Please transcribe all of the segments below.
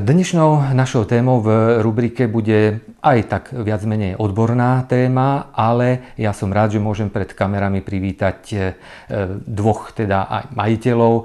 Dnešnou našou témou v rubrike bude aj tak viac menej odborná téma, ale ja som rád, že môžem pred kamerami privítať eh, dvoch teda aj majiteľov eh,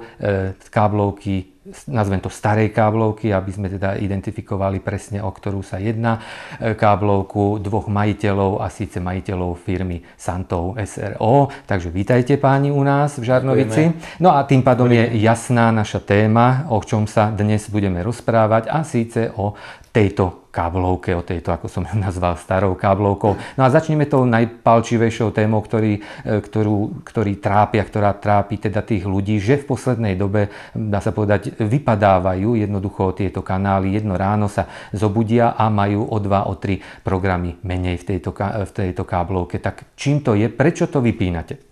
káblovky nazvem to starej káblovky, aby sme teda identifikovali presne, o ktorú sa jedná, e, káblovku dvoch majiteľov a síce majiteľov firmy Santov SRO. Takže vítajte páni u nás v Žarnovici. No a tým pádom je jasná naša téma, o čom sa dnes budeme rozprávať a síce o tejto káblovke, o tejto, ako som ju nazval, starou káblovkou. No a začneme tou najpalčivejšou témou, ktorý, e, ktorú, ktorý trápia, ktorá trápi teda tých ľudí, že v poslednej dobe, dá sa povedať, vypadávajú jednoducho tieto kanály, jedno ráno sa zobudia a majú o dva, o tri programy menej v tejto, v tejto káblovke. Tak čím to je? Prečo to vypínate?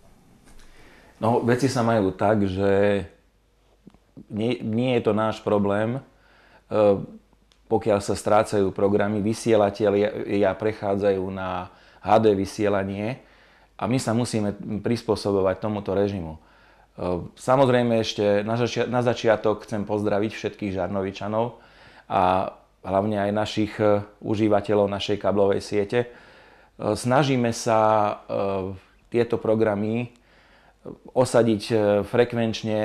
No, veci sa majú tak, že nie, nie je to náš problém e, pokiaľ sa strácajú programy, vysielatelia prechádzajú na HD vysielanie a my sa musíme prispôsobovať tomuto režimu. E, samozrejme ešte na začiatok chcem pozdraviť všetkých Žarnovičanov a hlavne aj našich e, užívateľov našej kablovej siete. E, snažíme sa tieto programy osadiť frekvenčne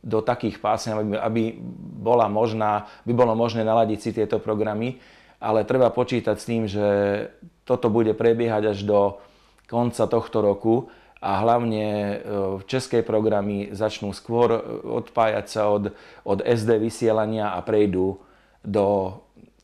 do takých pásem, aby bola možná, by bolo možné naladiť si tieto programy, ale treba počítať s tým, že toto bude prebiehať až do konca tohto roku a hlavne v e, české programy začnú skôr e, odpájať sa od, od SD vysielania a prejdú do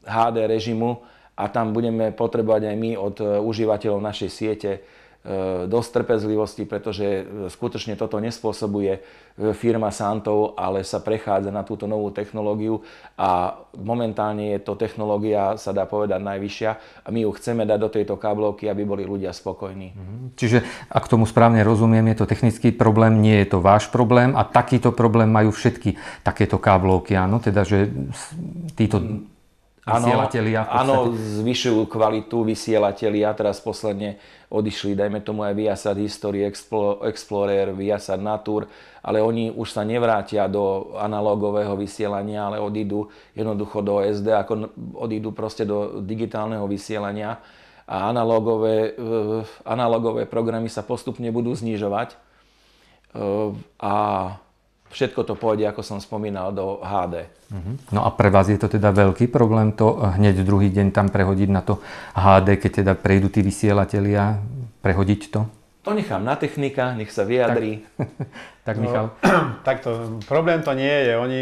HD režimu a tam budeme potrebovať aj my od e, užívateľov našej siete E, dosť trpezlivosti, pretože e, skutočne toto nespôsobuje e, firma Santov, ale sa prechádza na túto novú technológiu a momentálne je to technológia, sa dá povedať, najvyššia a my ju chceme dať do tejto káblovky, aby boli ľudia spokojní. Mhm. Čiže ak tomu správne rozumiem, je to technický problém, nie je to váš problém a takýto problém majú všetky takéto káblovky, áno? Teda, že títo vysielatelia. Áno, zvyšujú kvalitu vysielatelia. Teraz posledne odišli, dajme tomu aj Viasat History Explorer, Viasat Natur, ale oni už sa nevrátia do analogového vysielania, ale odídu jednoducho do SD, ako odídu proste do digitálneho vysielania a analogové, eh, analogové programy sa postupne budú znižovať. Eh, a všetko to pôjde, ako som spomínal, do HD. Mhm. No a pre vás je to teda veľký problém to hneď druhý deň tam prehodiť na to HD, keď teda prejdú tí vysielatelia, prehodiť to? To nechám na technika, nech sa vyjadrí. Tak, tak Michal. No, takto, problém to nie je. Oni,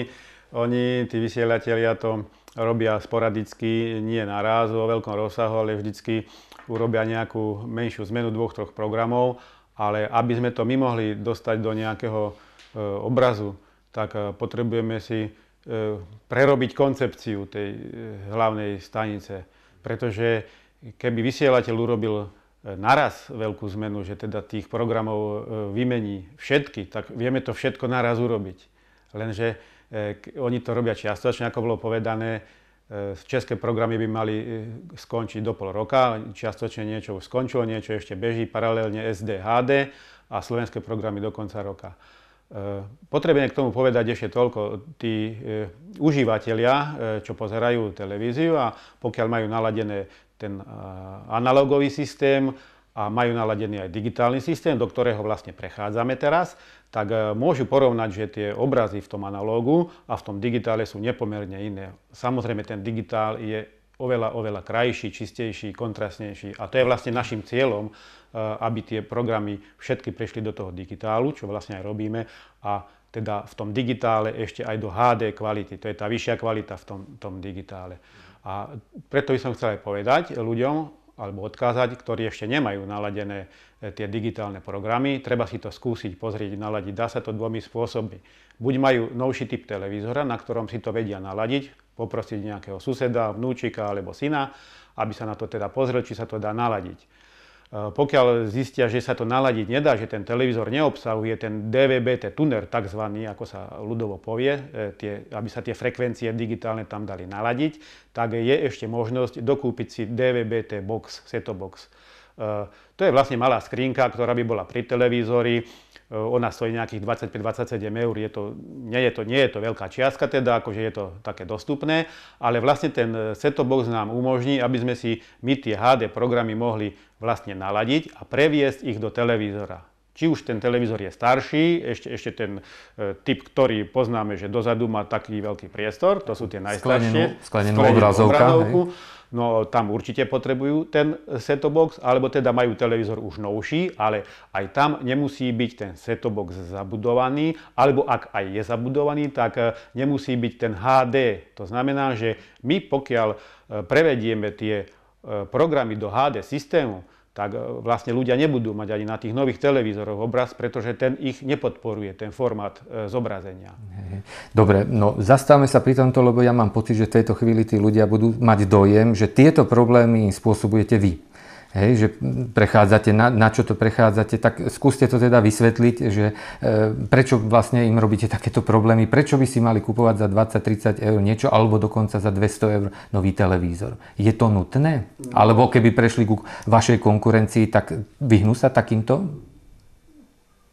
oni tí vysielatelia to robia sporadicky, nie naraz, vo veľkom rozsahu, ale vždycky urobia nejakú menšiu zmenu dvoch, troch programov. Ale aby sme to my mohli dostať do nejakého E, obrazu, tak e, potrebujeme si e, prerobiť koncepciu tej hlavnej stanice. Pretože keby vysielateľ urobil naraz veľkú zmenu, že teda tých programov vymení všetky, tak vieme to všetko naraz urobiť. Lenže oni to robia čiastočne, ako bolo povedané, české programy by mali skončiť do pol roka, čiastočne niečo už skončilo, niečo ešte beží, paralelne SDHD a slovenské programy do konca roka. Eh, Potrebujem k tomu povedať ešte toľko. Tí eh, užívateľia, eh, čo pozerajú televíziu a pokiaľ majú naladené ten analogový systém a majú naladený aj digitálny systém, do ktorého vlastne prechádzame teraz, tak môžu porovnať, že tie obrazy v tom analógu a v tom digitále sú nepomerne iné. Samozrejme, ten digitál je oveľa, oveľa krajší, čistejší, kontrastnejší. A to je vlastne našim cieľom, eh, aby tie programy všetky prešli do toho digitálu, čo vlastne aj robíme. A teda v tom digitále ešte aj do HD kvality. To je tá vyššia kvalita v tom, tom digitále. A preto by som chcel aj povedať ľuďom, alebo odkázať, ktorí ešte nemajú naladené eh, tie digitálne programy. Treba si to skúsiť, pozrieť, naladiť. Dá sa to dvomi spôsobmi. Buď majú novší typ televízora, na ktorom si to vedia naladiť, poprosiť nejakého suseda, vnúčika alebo syna, aby sa na to teda pozrel, či sa to dá naladiť. E, pokiaľ zistia, že sa to naladiť nedá, že ten televízor neobsahuje ten DVB-T tuner, takzvaný, ako sa ľudovo povie, e, tie, aby sa tie frekvencie digitálne tam dali naladiť, tak je ešte možnosť dokúpiť si DVB-T box, seto box Eh, to je vlastne malá skrinka, ktorá by bola pri televízori. Eh, ona stojí nejakých 25-27 eur. Je to, nie, je to, nie je to veľká čiastka, teda akože je to také dostupné, ale vlastne ten eh, set-top box nám umožní, aby sme si my tie HD programy mohli vlastne naladiť a previesť ich do televízora. Či už ten televízor je starší, ešte, ešte ten e, typ, ktorý poznáme, že dozadu má taký veľký priestor, to sú tie najstaršie. Sklenenú, sklenenú, obrazovka. obrazovku, hej. No tam určite potrebujú ten e, set-top box, alebo teda majú televízor už novší, ale aj tam nemusí byť ten set-top box zabudovaný, alebo ak aj je zabudovaný, tak e, nemusí byť ten HD. To znamená, že my pokiaľ e, prevedieme tie programy do HD systému, tak e, vlastne ľudia nebudú mať ani na tých nových televízoroch obraz, pretože ten ich nepodporuje, ten formát e, zobrazenia. Dobre, no zastávame sa pri tomto, lebo ja mám pocit, že v tejto chvíli tí ľudia budú mať dojem, že tieto problémy spôsobujete vy hej, že prechádzate, na, na čo to prechádzate, tak skúste to teda vysvetliť, že e, prečo vlastne im robíte takéto problémy, prečo by si mali kupovať za 20-30 eur niečo, alebo dokonca za 200 eur nový televízor. Je to nutné? Alebo keby prešli ku vašej konkurencii, tak vyhnú sa takýmto?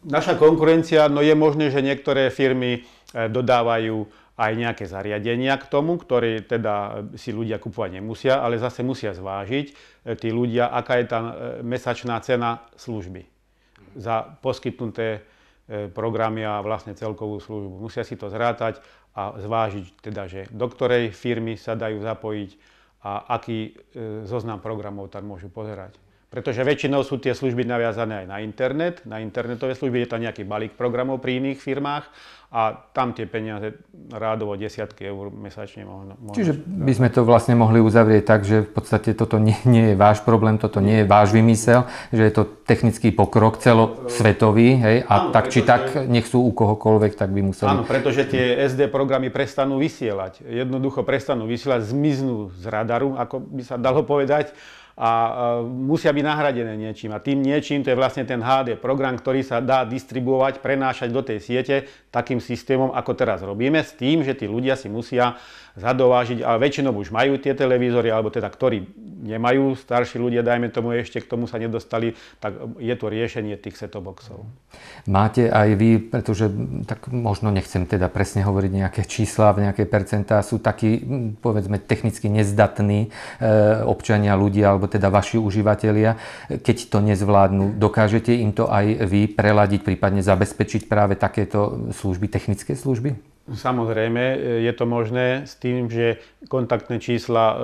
Naša konkurencia, no je možné, že niektoré firmy e, dodávajú aj nejaké zariadenia k tomu, ktoré teda si ľudia kupovať nemusia, ale zase musia zvážiť e, tí ľudia, aká je tá e, mesačná cena služby za poskytnuté e, programy a vlastne celkovú službu. Musia si to zrátať a zvážiť teda, že do ktorej firmy sa dajú zapojiť a aký zoznam programov tam môžu pozerať pretože väčšinou sú tie služby naviazané aj na internet, na internetové služby, je tam nejaký balík programov pri iných firmách a tam tie peniaze rádovo desiatky eur mesačne možno. Čiže by sme to vlastne mohli uzavrieť tak, že v podstate toto nie, nie je váš problém, toto nie je váš vymysel, že je to technický pokrok celosvetový hej, a áno, tak či tak nech sú u kohokoľvek, tak by museli. Áno, pretože tie SD programy prestanú vysielať. Jednoducho prestanú vysielať, zmiznú z radaru, ako by sa dalo povedať a musia byť nahradené niečím. A tým niečím to je vlastne ten HD program, ktorý sa dá distribuovať, prenášať do tej siete takým systémom, ako teraz robíme, s tým, že tí ľudia si musia zadovážiť, ale väčšinou už majú tie televízory, alebo teda ktorí nemajú, starší ľudia, dajme tomu ešte k tomu sa nedostali, tak je to riešenie tých setoboxov. Máte aj vy, pretože tak možno nechcem teda presne hovoriť nejaké čísla, v nejaké percentá, sú takí, povedzme, technicky nezdatní e, občania, ľudia, alebo teda vaši užívateľia, keď to nezvládnu, dokážete im to aj vy preladiť, prípadne zabezpečiť práve takéto služby, technické služby? Samozrejme, je to možné s tým, že kontaktné čísla e,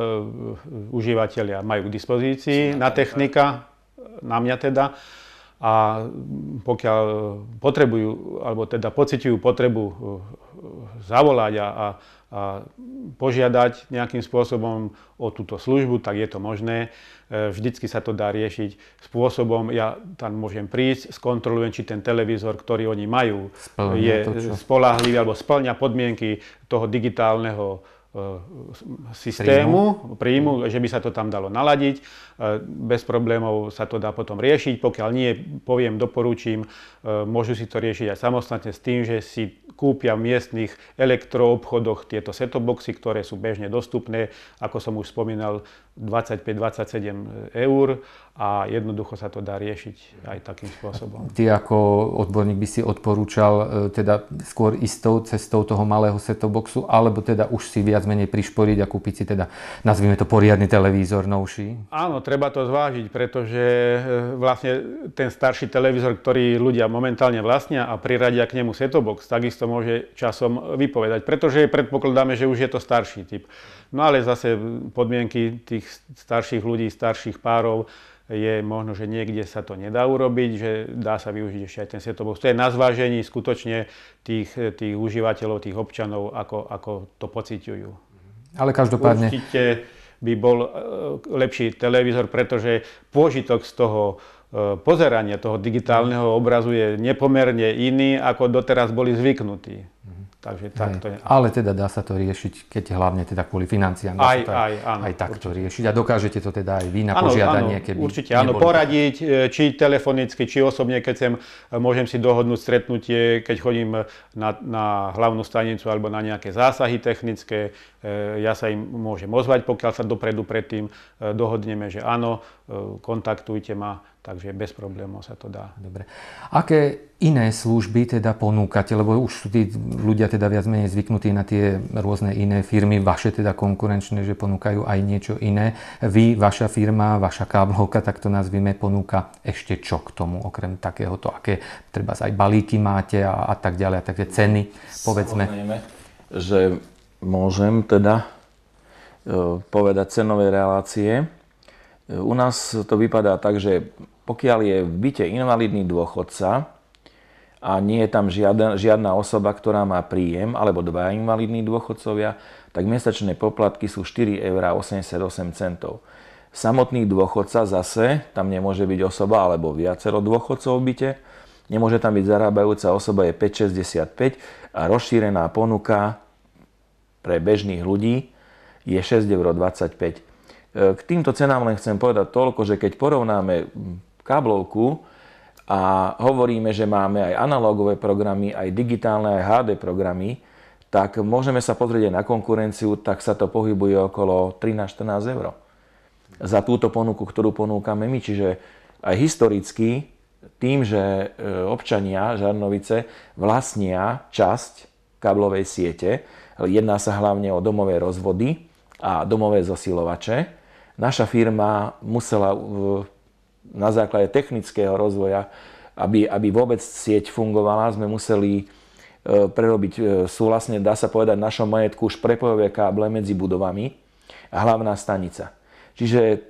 užívateľia majú k dispozícii na technika, na mňa teda. A pokiaľ potrebujú, alebo teda pociťujú potrebu e, zavolať a, a požiadať nejakým spôsobom o túto službu, tak je to možné. E, vždycky sa to dá riešiť spôsobom, ja tam môžem prísť, skontrolujem, či ten televízor, ktorý oni majú, je spolahlivý alebo splňa podmienky toho digitálneho e, systému, príjmu, že by sa to tam dalo naladiť. E, bez problémov sa to dá potom riešiť. Pokiaľ nie, poviem, doporučím, môžu si to riešiť aj samostatne s tým, že si kúpia v miestnych elektroobchodoch tieto setoboxy, ktoré sú bežne dostupné, ako som už spomínal, 25-27 eh, eur a jednoducho sa to dá riešiť aj takým spôsobom. Ty ako odborník by si odporúčal eh, teda skôr istou cestou toho malého setoboxu, alebo teda už si viac menej prišporiť a kúpiť si teda, nazvime to poriadny televízor novší? Áno, treba to zvážiť, pretože eh, vlastne ten starší televízor, ktorý ľudia momentálne vlastnia a priradia k nemu setobox, takisto môže časom vypovedať, pretože predpokladáme, že už je to starší typ. No ale zase podmienky tých starších ľudí, starších párov je možno, že niekde sa to nedá urobiť, že dá sa využiť ešte aj ten setobos. To je na zvážení skutočne tých, tých užívateľov, tých občanov, ako, ako to pociťujú. Ale každopádne... Určite by bol e, lepší televízor, pretože pôžitok z toho E, pozeranie toho digitálneho obrazu je nepomerne iný, ako doteraz boli zvyknutí. Mhm. Takže tak to je. Ale teda dá sa to riešiť, keď hlavne teda kvôli financiám. aj, to aj, áno, aj takto určite. riešiť. A dokážete to teda aj vy na áno, požiadanie, áno, keby Určite, áno. Poradiť, e, či telefonicky, či osobne, keď sem, e, môžem si dohodnúť stretnutie, keď chodím na, na hlavnú stanicu alebo na nejaké zásahy technické. Ja sa im môžem ozvať, pokiaľ sa dopredu predtým dohodneme, že áno, kontaktujte ma Takže bez problémov sa to dá. Dobre. Aké iné služby teda ponúkate? Lebo už sú tí ľudia teda viac menej zvyknutí na tie rôzne iné firmy, vaše teda konkurenčné, že ponúkajú aj niečo iné. Vy, vaša firma, vaša káblovka, tak to nazvime, ponúka ešte čo k tomu, okrem takéhoto, aké treba aj balíky máte a, a tak ďalej, a také ceny, povedzme. Samozrejme, že môžem teda e, povedať cenové relácie u nás to vypadá tak, že pokiaľ je v byte invalidný dôchodca a nie je tam žiadna, žiadna osoba, ktorá má príjem, alebo dva invalidní dôchodcovia, tak mesačné poplatky sú 4,88 eur. Samotný dôchodca zase, tam nemôže byť osoba alebo viacero dôchodcov v byte, nemôže tam byť zarábajúca osoba je 5,65 a rozšírená ponuka pre bežných ľudí je 6,25 eur. E, k týmto cenám len chcem povedať toľko, že keď porovnáme káblovku a hovoríme, že máme aj analógové programy, aj digitálne, aj HD programy, tak môžeme sa pozrieť aj na konkurenciu, tak sa to pohybuje okolo 13-14 eur za túto ponuku, ktorú ponúkame my. Čiže aj historicky, tým, že e, občania Žarnovice vlastnia časť kablovej siete, jedná sa hlavne o domové rozvody a domové zosilovače, naša firma musela e, na základe technického rozvoja, aby, aby vôbec sieť fungovala, sme museli e, prerobiť, e, sú vlastne, dá sa povedať, v našom majetku už prepojové káble medzi budovami a hlavná stanica. Čiže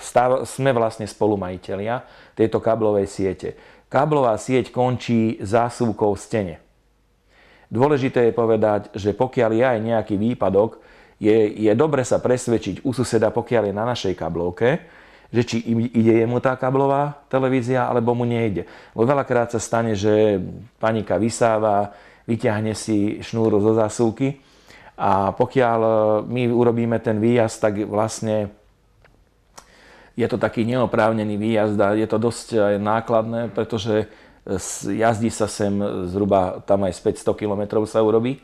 stav, sme vlastne spolumajiteľia tejto káblovej siete. Káblová sieť končí zásuvkou v stene. Dôležité je povedať, že pokiaľ je aj nejaký výpadok, je, je dobre sa presvedčiť u suseda, pokiaľ je na našej kablovke, že či ide jemu tá kablová televízia, alebo mu nejde. Lebo veľakrát sa stane, že panika vysáva, vyťahne si šnúru zo zásuvky a pokiaľ e, my urobíme ten výjazd, tak vlastne je to taký neoprávnený výjazd a je to dosť e, nákladné, pretože e, jazdí sa sem zhruba tam aj z 500 km sa urobí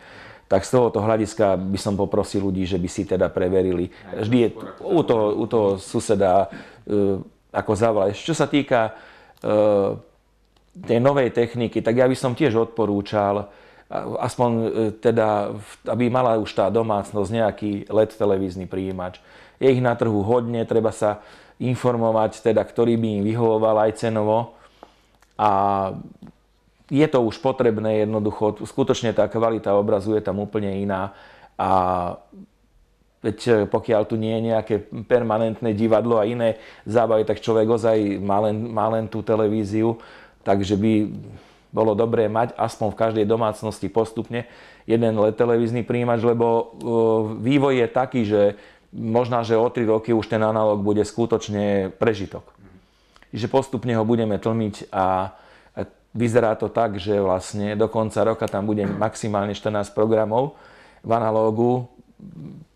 tak z tohoto hľadiska by som poprosil ľudí, že by si teda preverili. Vždy je u toho, u toho suseda e, ako zavolať. Čo sa týka e, tej novej techniky, tak ja by som tiež odporúčal, aspoň e, teda, aby mala už tá domácnosť nejaký LED televízny príjimač. Je ich na trhu hodne, treba sa informovať, teda, ktorý by im vyhovoval aj cenovo. A je to už potrebné jednoducho, skutočne tá kvalita obrazu je tam úplne iná a Veď e, pokiaľ tu nie je nejaké permanentné divadlo a iné zábavy, tak človek ozaj má len, má len tú televíziu, takže by bolo dobré mať aspoň v každej domácnosti postupne jeden televízny príjimač, lebo e, vývoj je taký, že možná, že o 3 roky už ten analóg bude skutočne prežitok. Že postupne ho budeme tlmiť a, Vyzerá to tak, že vlastne do konca roka tam bude maximálne 14 programov v analógu,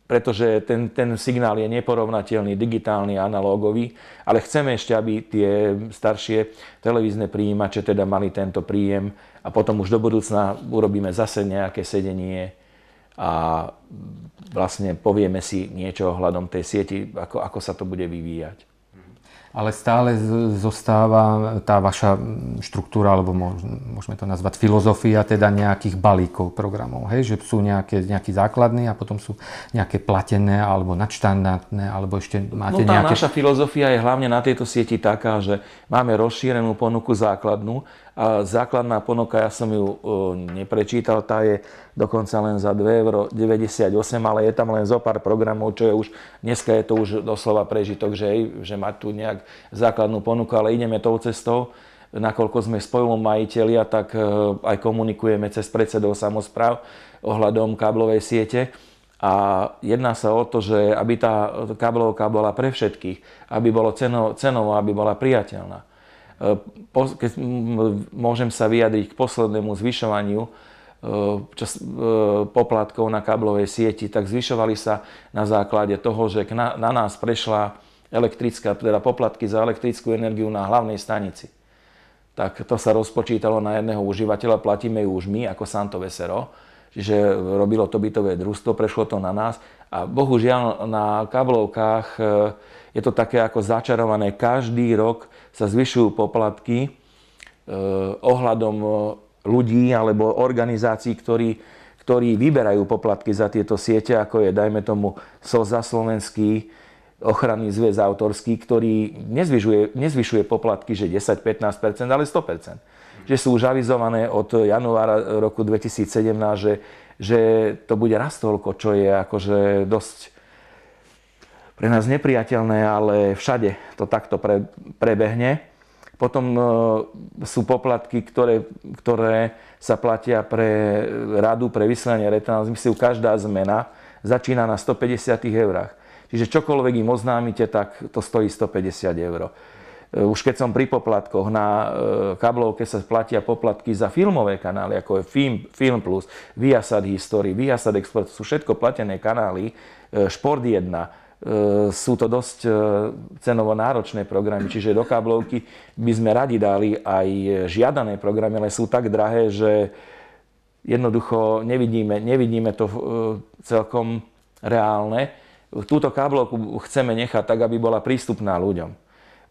pretože ten, ten signál je neporovnateľný, digitálny a analógový, ale chceme ešte, aby tie staršie televízne príjimače teda mali tento príjem a potom už do budúcna urobíme zase nejaké sedenie a vlastne povieme si niečo ohľadom tej sieti, ako, ako sa to bude vyvíjať ale stále zostáva tá vaša štruktúra, alebo môžeme to nazvať filozofia, teda nejakých balíkov programov, hej? že sú nejaké, nejaký základný a potom sú nejaké platené alebo nadštandardné, alebo ešte máte no, tá nejaké... naša filozofia je hlavne na tejto sieti taká, že máme rozšírenú ponuku základnú, základná ponuka, ja som ju e, neprečítal, tá je dokonca len za 2,98 eur, ale je tam len zo pár programov, čo je už, dneska je to už doslova prežitok, že, že má tu nejak základnú ponuku, ale ideme tou cestou, nakoľko sme spojom majiteľia, tak e, aj komunikujeme cez predsedov samozpráv ohľadom káblovej siete. A jedná sa o to, že aby tá káblovka bola pre všetkých, aby bolo cenovo, cenovo aby bola priateľná keď môžem sa vyjadriť k poslednému zvyšovaniu e, e, poplatkov na káblovej sieti, tak zvyšovali sa na základe toho, že na, nás prešla elektrická, teda poplatky za elektrickú energiu na hlavnej stanici. Tak to sa rozpočítalo na jedného užívateľa, platíme ju už my ako Santo Vesero, čiže robilo to bytové družstvo, prešlo to na nás a bohužiaľ na kablovkách e, je to také ako začarované. Každý rok sa zvyšujú poplatky e, ohľadom e, ľudí alebo organizácií, ktorí, ktorí vyberajú poplatky za tieto siete, ako je, dajme tomu, Slza Slovenský, ochranný zväz autorský, ktorý nezvyšuje, nezvyšuje poplatky, že 10-15%, ale 100%. Že sú už avizované od januára roku 2017, že, že to bude raz toľko, čo je akože dosť, pre nás nepriateľné, ale všade to takto pre, prebehne. Potom e, sú poplatky, ktoré, ktoré sa platia pre radu, pre vyslanie retransmisiu. Každá zmena začína na 150 eurách. Čiže čokoľvek im oznámite, tak to stojí 150 eur. E, už keď som pri poplatkoch, na e, kablovke sa platia poplatky za filmové kanály, ako je Film, Film Plus, Viasat History, Viasat Export, sú všetko platené kanály, e, Šport 1, E, sú to dosť e, cenovo náročné programy, čiže do káblovky by sme radi dali aj žiadané programy, ale sú tak drahé, že jednoducho nevidíme, nevidíme to e, celkom reálne. Túto káblovku chceme nechať tak, aby bola prístupná ľuďom.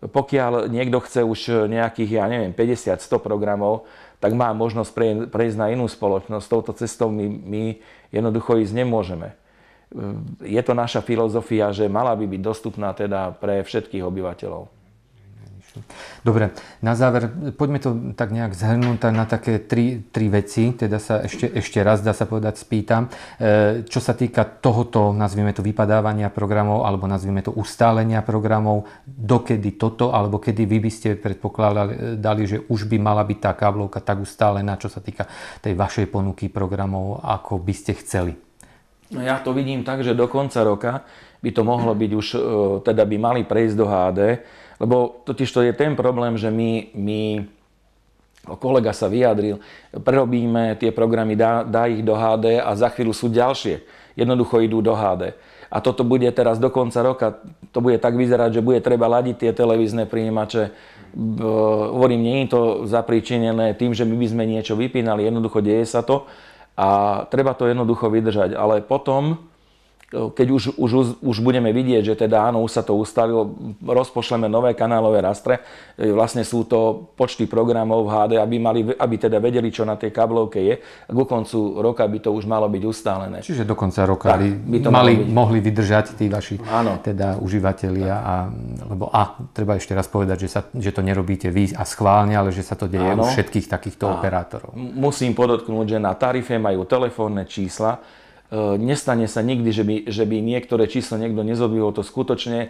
Pokiaľ niekto chce už nejakých, ja neviem, 50-100 programov, tak má možnosť prejsť na inú spoločnosť. Touto cestou my, my jednoducho ísť nemôžeme je to naša filozofia, že mala by byť dostupná teda pre všetkých obyvateľov. Dobre, na záver, poďme to tak nejak zhrnúť na také tri, tri veci, teda sa ešte, ešte raz, dá sa povedať, spýtam. E, čo sa týka tohoto, nazvime to vypadávania programov, alebo nazvime to ustálenia programov, dokedy toto, alebo kedy vy by ste predpokladali, e, že už by mala byť tá káblovka tak ustálená, čo sa týka tej vašej ponuky programov, ako by ste chceli? No ja to vidím tak, že do konca roka by to mohlo byť už, e, teda by mali prejsť do HD, lebo totiž to je ten problém, že my, my no kolega sa vyjadril, prerobíme tie programy, dá, dá ich do HD a za chvíľu sú ďalšie. Jednoducho idú do HD. A toto bude teraz do konca roka, to bude tak vyzerať, že bude treba ladiť tie televízne príjimače. E, hovorím, nie je to zapríčinené tým, že my by sme niečo vypínali, jednoducho deje sa to a treba to jednoducho vydržať. Ale potom keď už, už, už budeme vidieť, že teda áno, už sa to ustavilo, rozpošleme nové kanálové rastre, e, vlastne sú to počty programov v HD, aby, mali, aby teda vedeli, čo na tej kablovke je. K koncu roka by to už malo byť ustálené. Čiže do konca roka tak, by to mali, mohli vydržať tí vaši áno. teda užívateľia. A, lebo a, treba ešte raz povedať, že, sa, že to nerobíte vy a schválne, ale že sa to deje áno. u všetkých takýchto a operátorov. Musím podotknúť, že na tarife majú telefónne čísla, E, nestane sa nikdy, že by, že by niektoré číslo niekto nezodvihol, to skutočne e,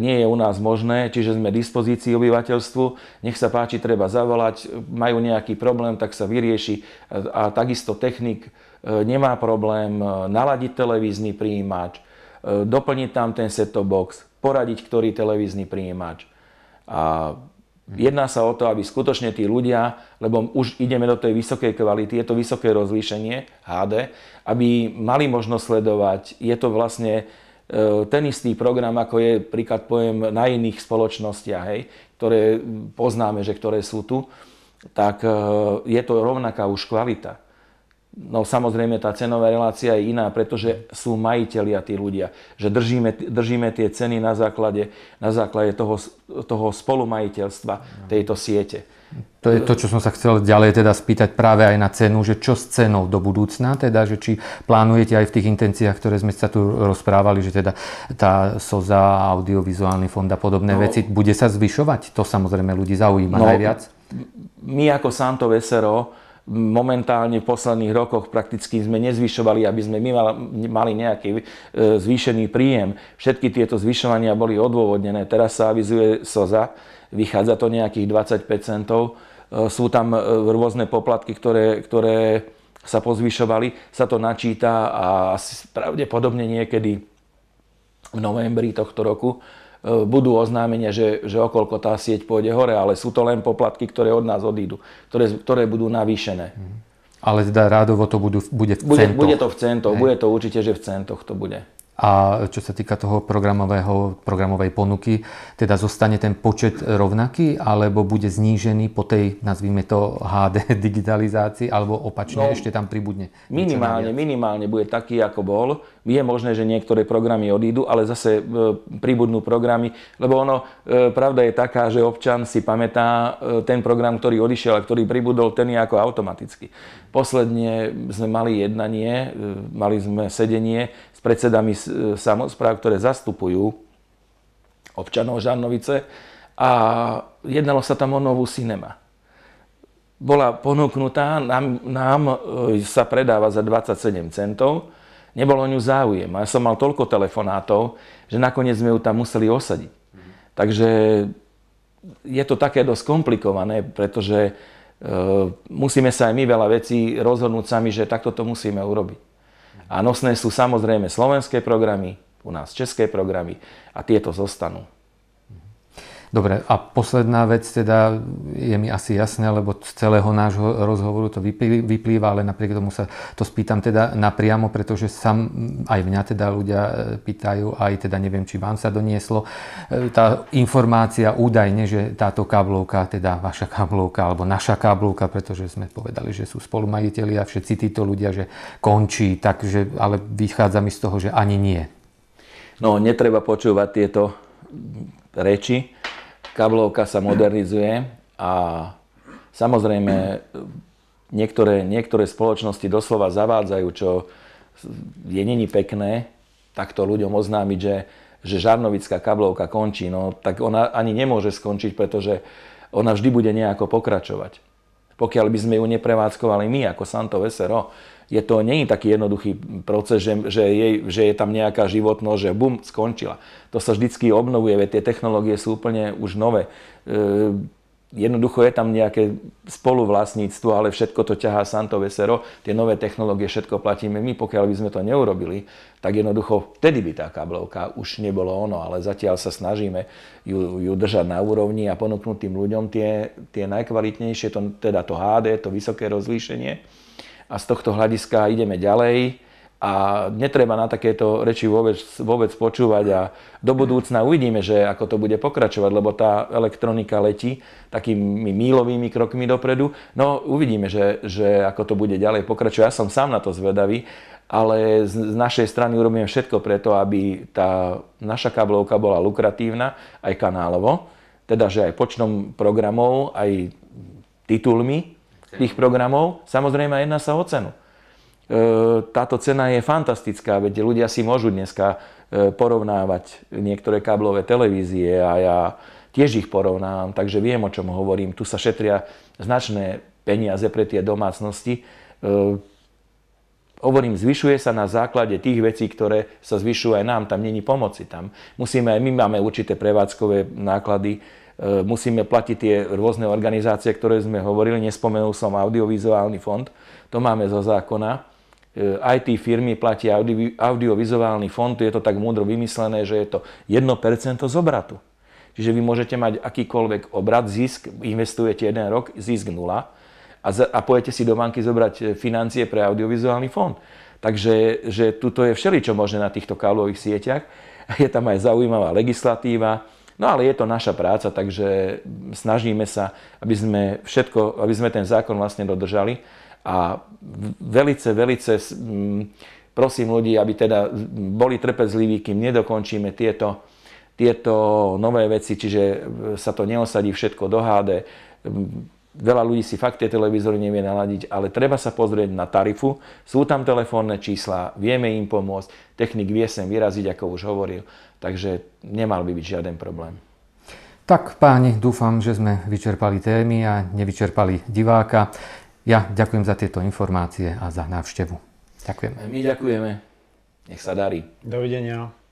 nie je u nás možné, čiže sme dispozícii obyvateľstvu. Nech sa páči, treba zavolať, majú nejaký problém, tak sa vyrieši. E, a takisto technik nemá problém naladiť televízny príjimač, doplniť tam ten set-top box, poradiť, ktorý televízny príjimač. A Mhm. Jedná sa o to, aby skutočne tí ľudia, lebo už ideme do tej vysokej kvality, je to vysoké rozlíšenie HD, aby mali možnosť sledovať. Je to vlastne e, ten istý program, ako je príklad pojem na iných spoločnostiach, hej, ktoré poznáme, že ktoré sú tu, tak e, je to rovnaká už kvalita. No samozrejme tá cenová relácia je iná, pretože sú majiteľia tí ľudia. Že držíme, držíme tie ceny na základe, na základe toho, toho spolumajiteľstva tejto siete. To je to, čo som sa chcel ďalej teda spýtať práve aj na cenu, že čo s cenou do budúcna, teda, že či plánujete aj v tých intenciách, ktoré sme sa tu rozprávali, že teda tá SOZA, audiovizuálny fond a podobné no, veci, bude sa zvyšovať? To samozrejme ľudí zaujíma no, najviac. My ako Santo Vesero momentálne v posledných rokoch prakticky sme nezvyšovali, aby sme my mali nejaký e, zvýšený príjem. Všetky tieto zvyšovania boli odôvodnené. Teraz sa avizuje SOZA, vychádza to nejakých 20 centov. E, sú tam e, rôzne poplatky, ktoré, ktoré sa pozvyšovali, sa to načíta a pravdepodobne niekedy v novembri tohto roku E, budú oznámenia, že, že okolko tá sieť pôjde hore, ale sú to len poplatky, ktoré od nás odídu, ktoré, ktoré budú navýšené. Mhm. Ale teda rádovo to budú, bude v bude, centoch. Bude to v centoch, Hej. bude to určite, že v centoch to bude a čo sa týka toho programového, programovej ponuky, teda zostane ten počet rovnaký, alebo bude znížený po tej, nazvime to HD digitalizácii, alebo opačne no, ešte tam pribudne? Minimálne, minimálne bude taký, ako bol. Je možné, že niektoré programy odídu, ale zase e, pribudnú programy, lebo ono, e, pravda je taká, že občan si pamätá e, ten program, ktorý odišiel a ktorý pribudol, ten je ako automaticky. Posledne sme mali jednanie, mali sme sedenie s predsedami E, samozpráv, ktoré zastupujú občanov Žarnovice a jednalo sa tam o novú cinema. Bola ponúknutá, nám, nám e, sa predáva za 27 centov, nebolo o ňu záujem. ja som mal toľko telefonátov, že nakoniec sme ju tam museli osadiť. Mhm. Takže je to také dosť komplikované, pretože e, musíme sa aj my veľa vecí rozhodnúť sami, že takto to musíme urobiť. A nosné sú samozrejme slovenské programy, u nás české programy a tieto zostanú. Dobre, a posledná vec teda je mi asi jasné, lebo z celého nášho rozhovoru to vyplýva, ale napriek tomu sa to spýtam teda napriamo, pretože sam aj mňa teda ľudia e, pýtajú, aj teda neviem, či vám sa donieslo e, tá informácia údajne, že táto káblovka, teda vaša káblovka alebo naša káblovka, pretože sme povedali, že sú spolumajiteľi a všetci títo ľudia, že končí, takže, ale vychádza mi z toho, že ani nie. No, netreba počúvať tieto reči kablovka sa modernizuje a samozrejme niektoré, niektoré spoločnosti doslova zavádzajú, čo je není pekné, takto ľuďom oznámiť, že, že žarnovická kablovka končí, no tak ona ani nemôže skončiť, pretože ona vždy bude nejako pokračovať. Pokiaľ by sme ju neprevádzkovali my ako Santo Vesero, je to, není je taký jednoduchý proces, že, že, je, že je tam nejaká životnosť, že bum, skončila. To sa vždycky obnovuje, veď tie technológie sú úplne už nové. E, jednoducho je tam nejaké spoluvlastníctvo, ale všetko to ťahá Santo Vesero, tie nové technológie všetko platíme my, pokiaľ by sme to neurobili, tak jednoducho vtedy by tá kablovka už nebolo ono, ale zatiaľ sa snažíme ju, ju držať na úrovni a ponúknuť tým ľuďom tie, tie najkvalitnejšie, to, teda to HD, to vysoké rozlíšenie a z tohto hľadiska ideme ďalej a netreba na takéto reči vôbec, vôbec počúvať a do budúcna uvidíme, že ako to bude pokračovať, lebo tá elektronika letí takými mílovými krokmi dopredu. No uvidíme, že, že ako to bude ďalej pokračovať. Ja som sám na to zvedavý, ale z, z našej strany urobíme všetko preto, aby tá naša káblovka bola lukratívna aj kanálovo, teda že aj počnom programov, aj titulmi, tých programov, samozrejme jedná sa o cenu. E, táto cena je fantastická, veď ľudia si môžu dneska e, porovnávať niektoré káblové televízie a ja tiež ich porovnám, takže viem, o čom hovorím. Tu sa šetria značné peniaze pre tie domácnosti. E, hovorím, zvyšuje sa na základe tých vecí, ktoré sa zvyšujú aj nám. Tam není pomoci. Tam musíme, my máme určité prevádzkové náklady, E, musíme platiť tie rôzne organizácie, ktoré sme hovorili, nespomenul som audiovizuálny fond, to máme zo zákona. E, IT firmy platia audiovizuálny fond, je to tak múdro vymyslené, že je to 1% z obratu. Čiže vy môžete mať akýkoľvek obrat, zisk, investujete jeden rok, zisk nula a, z- a pojete si do banky zobrať e, financie pre audiovizuálny fond. Takže že tuto je všeličo možné na týchto káblových sieťach. Je tam aj zaujímavá legislatíva, No ale je to naša práca, takže snažíme sa, aby sme všetko, aby sme ten zákon vlastne dodržali. A velice, velice prosím ľudí, aby teda boli trpezliví, kým nedokončíme tieto, tieto nové veci, čiže sa to neosadí všetko do HD Veľa ľudí si fakt tie televízory nevie naladiť, ale treba sa pozrieť na tarifu. Sú tam telefónne čísla, vieme im pomôcť, technik vie sem vyraziť, ako už hovoril, takže nemal by byť žiaden problém. Tak páni, dúfam, že sme vyčerpali témy a nevyčerpali diváka. Ja ďakujem za tieto informácie a za návštevu. Ďakujem. My ďakujeme. Nech sa darí. Dovidenia.